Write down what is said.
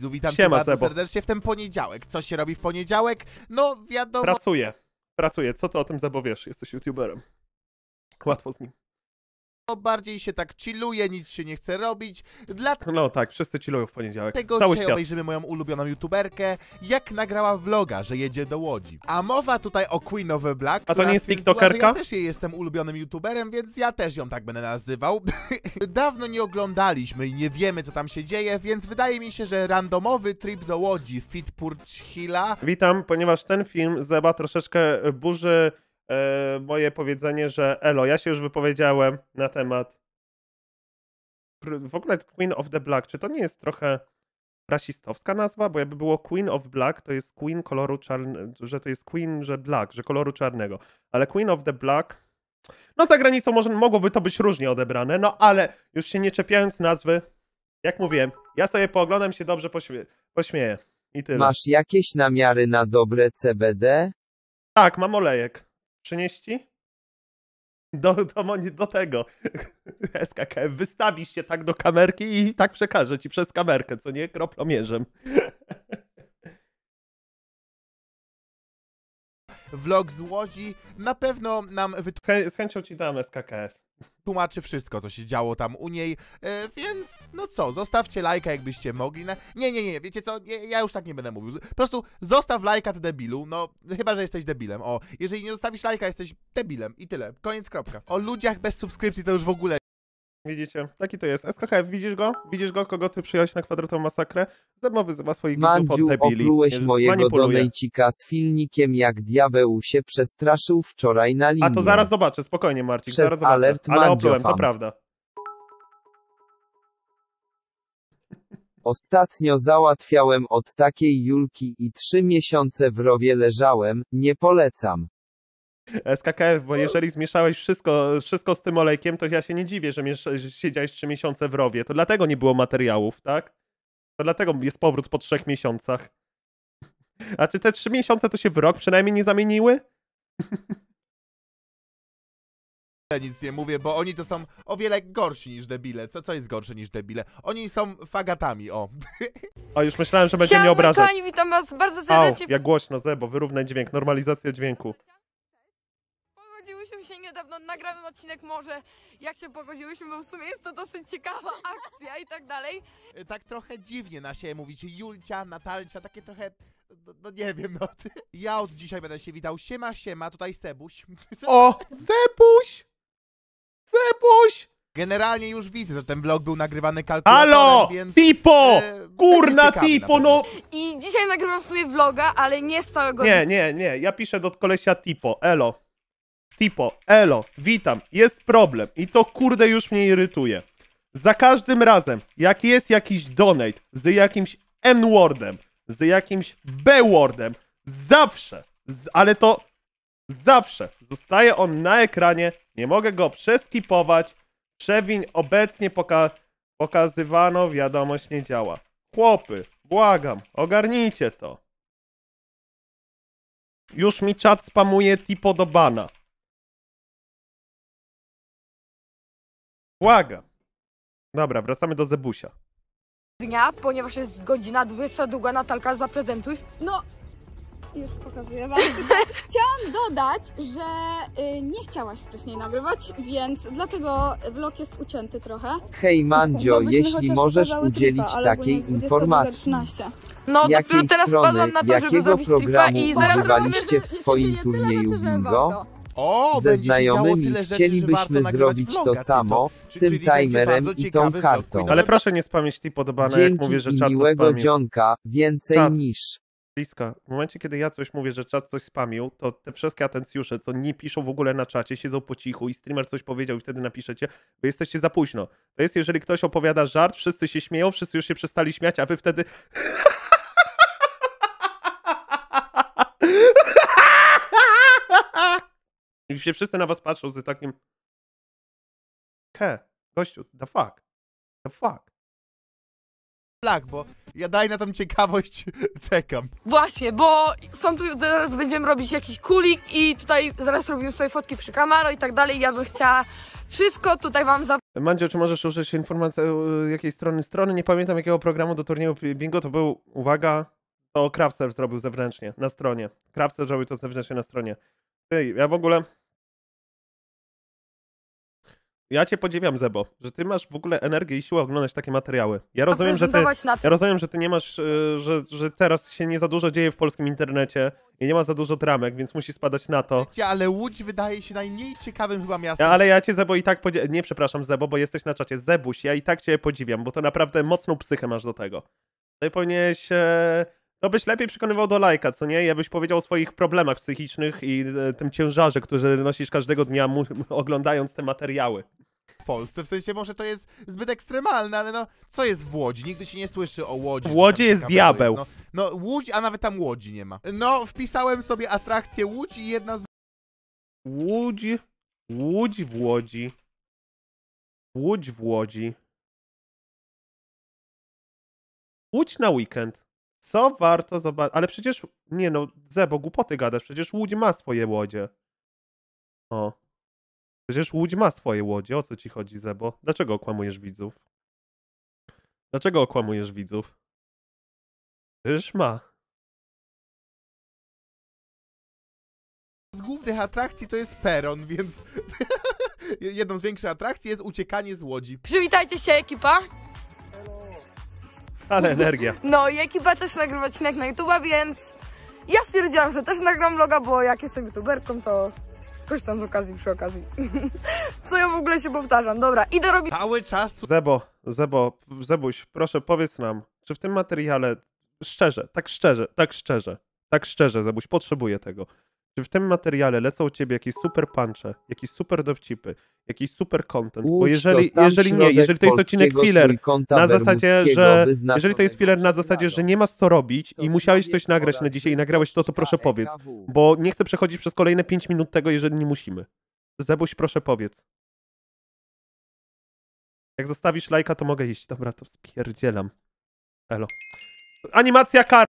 Widzu, witam Siema, cię bardzo serdecznie w ten poniedziałek. Co się robi w poniedziałek? No wiadomo... Pracuję. Pracuję. Co ty o tym, Zebo, Jesteś youtuberem. Łatwo z nim bardziej się tak chilluje, nic się nie chce robić. Dlatego No tak, wszyscy chillują w poniedziałek. Cały dzisiaj świat. obejrzymy moją ulubioną youtuberkę, jak nagrała vloga, że jedzie do Łodzi. A mowa tutaj o Queen of the Black. A to nie jest tiktokerka? Ja też jej jestem ulubionym youtuberem, więc ja też ją tak będę nazywał. Dawno nie oglądaliśmy i nie wiemy, co tam się dzieje, więc wydaje mi się, że randomowy trip do Łodzi Fitpurchila Witam, ponieważ ten film zeba troszeczkę burzy E, moje powiedzenie, że elo, ja się już wypowiedziałem na temat w ogóle Queen of the Black, czy to nie jest trochę rasistowska nazwa? Bo jakby było Queen of Black, to jest Queen koloru czarnego, że to jest Queen, że Black, że koloru czarnego. Ale Queen of the Black, no za granicą może, mogłoby to być różnie odebrane, no ale już się nie czepiając nazwy, jak mówiłem, ja sobie pooglądam się dobrze pośmie pośmieję. I tyle. Masz jakieś namiary na dobre CBD? Tak, mam olejek przynieśli? Do, do, do tego. SKKF wystawisz się tak do kamerki i tak przekażę ci przez kamerkę, co nie? Kroplomierzem. Vlog z Łodzi na pewno nam... Z, z chęcią ci dam SKKF tłumaczy wszystko, co się działo tam u niej, e, więc no co, zostawcie lajka, jakbyście mogli. Na... Nie, nie, nie, wiecie co, nie, ja już tak nie będę mówił. Po prostu zostaw lajka, ty debilu, no chyba, że jesteś debilem, o. Jeżeli nie zostawisz lajka, jesteś debilem i tyle, koniec, kropka. O ludziach bez subskrypcji to już w ogóle Widzicie, taki to jest. SKHF, widzisz go? Widzisz go, kogo ty przyjąłeś na kwadratową masakrę? Zemo wyzywa swoich widzów Mandziu, od debili. oplułeś mojego donejcika z filmikiem jak diabeł się przestraszył wczoraj na linii. A to zaraz zobaczę, spokojnie Marcin, Przez zaraz zobaczę. alert Ale Mandzio to prawda. Ostatnio załatwiałem od takiej Julki i trzy miesiące w rowie leżałem, nie polecam. SKKF, bo jeżeli zmieszałeś wszystko, wszystko z tym olejkiem, to ja się nie dziwię, że, siedziałeś 3 miesiące w rowie. To dlatego nie było materiałów, tak? To dlatego jest powrót po 3 miesiącach. A czy te 3 miesiące to się w rok przynajmniej nie zamieniły? nic nie mówię, bo oni to są o wiele gorsi niż debile. Co, co jest gorsze niż debile? Oni są fagatami, o. O, już myślałem, że będzie mnie obrażać. Kochani, witam was bardzo serdecznie. Au, jak głośno, Zebo, wyrównaj dźwięk, normalizacja dźwięku pogodziłyśmy się niedawno, nagramy odcinek może jak się pogodziłyśmy, bo w sumie jest to dosyć ciekawa akcja i tak dalej. Y, tak trochę dziwnie na siebie mówicie, Julcia, Natalcia, takie trochę... No, no nie wiem, no. Ja od dzisiaj będę się witał. Siema, siema, tutaj Sebuś. O! Sebuś! Sebuś! Generalnie już widzę, że ten vlog był nagrywany kalkulatorem, Halo! więc... Tipo! E, no, Kurna Tipo, no! I dzisiaj nagrywam w sumie vloga, ale nie z całego... Nie, nie, nie, ja piszę do kolesia Tipo, elo. Tipo, elo, witam, jest problem i to kurde już mnie irytuje. Za każdym razem, jak jest jakiś donate z jakimś N-wordem, z jakimś B-wordem, zawsze, z, ale to zawsze zostaje on na ekranie, nie mogę go przeskipować, przewiń obecnie poka pokazywano, wiadomość nie działa. Chłopy, błagam, ogarnijcie to. Już mi czat spamuje tipo do bana. Błaga! Dobra, wracamy do Zebusia. Dnia, ponieważ jest godzina 20 długa, Natalka, zaprezentuj. No, już pokazuję Wam. Chciałam dodać, że y, nie chciałaś wcześniej nagrywać, więc dlatego vlog jest ucięty trochę. Hej Mandzio, Gdybyśmy jeśli możesz udzielić tripa, takiej informacji, No, dopiero teraz strony, wpadłam na to, żeby jakiego zrobić tripa programu i zaraz robimy, używaliście w Twoim turnieju że warto. O, Ze znajomymi rzeczy, chcielibyśmy zrobić to samo, z tym timerem i tą kartą. Ale proszę nie spamić ty do bana, jak mówię, że czat to miłego spamił. dzionka, więcej niż. Bliska. W momencie, kiedy ja coś mówię, że czat coś spamił, to te wszystkie atencjusze, co nie piszą w ogóle na czacie, siedzą po cichu i streamer coś powiedział i wtedy napiszecie, bo jesteście za późno. To jest, jeżeli ktoś opowiada żart, wszyscy się śmieją, wszyscy już się przestali śmiać, a wy wtedy... się wszyscy na was patrzą z takim ke, gościu, the fuck, the fuck. Flak, bo ja daj na tą ciekawość czekam. Właśnie, bo są tu, zaraz będziemy robić jakiś kulik i tutaj zaraz robimy sobie fotki przy kamaro i tak dalej. Ja bym chciała wszystko tutaj wam za... Mandzio, czy możesz użyć informacji y, jakiej strony? Strony, nie pamiętam jakiego programu do turnieju bingo to był, uwaga, to Craftser zrobił zewnętrznie, na stronie. Craftser zrobił to zewnętrznie na stronie. Ej, ja w ogóle... Ja cię podziwiam, Zebo, że ty masz w ogóle energię i siłę oglądać takie materiały. Ja rozumiem, że ty, ja rozumiem że ty nie masz, e, że, że teraz się nie za dużo dzieje w polskim internecie i nie ma za dużo tramek, więc musi spadać na to. Wiecie, ale Łódź wydaje się najmniej ciekawym chyba miastem. ale ja cię, Zebo, i tak podziwiam. Nie, przepraszam, Zebo, bo jesteś na czacie. Zebuś, ja i tak cię podziwiam, bo to naprawdę mocną psychę masz do tego. Ty powinieneś... E... To no byś lepiej przekonywał do lajka, co nie? Ja byś powiedział o swoich problemach psychicznych i e, tym ciężarze, który nosisz każdego dnia, oglądając te materiały w Polsce, w sensie może to jest zbyt ekstremalne, ale no, co jest w Łodzi? Nigdy się nie słyszy o Łodzi. W Łodzi jest diabeł. Jest, no, no Łódź, a nawet tam Łodzi nie ma. No, wpisałem sobie atrakcję Łódź i jedna z... Łódź, Łódź w Łodzi. Łódź w Łodzi. Łódź na weekend. Co warto zobaczyć? Ale przecież, nie no, Zebo, głupoty gadasz, przecież Łódź ma swoje łodzie. O. Przecież Łódź ma swoje łodzie. O co ci chodzi, Zebo? Dlaczego okłamujesz widzów? Dlaczego okłamujesz widzów? Przecież ma. Z głównych atrakcji to jest peron, więc jedną z większych atrakcji jest uciekanie z łodzi. Przywitajcie się, ekipa. Ale energia. No i ekipa też nagrywa odcinek na YouTube'a, więc ja stwierdziłam, że też nagram vloga, bo jak jestem youtuberką, to Skorzystam z okazji przy okazji. Co ja w ogóle się powtarzam? Dobra, idę robić... Cały czas... Zebo, Zebo, Zebuś, proszę powiedz nam, czy w tym materiale szczerze, tak szczerze, tak szczerze, tak szczerze, Zebuś, potrzebuję tego. Czy w tym materiale lecą u ciebie jakieś super puncze, jakieś super dowcipy, jakiś super content? Bo jeżeli, jeżeli nie, jeżeli to jest odcinek filler na zasadzie, że jeżeli to jest filler na zasadzie, że nie masz co robić i musiałeś coś nagrać na dzisiaj i no nagrałeś to, to proszę powiedz, bo nie chcę przechodzić przez kolejne 5 minut tego, jeżeli nie musimy. Zebuś, proszę powiedz. Jak zostawisz lajka, to mogę iść. Dobra, to spierdzielam. Elo. Animacja kar.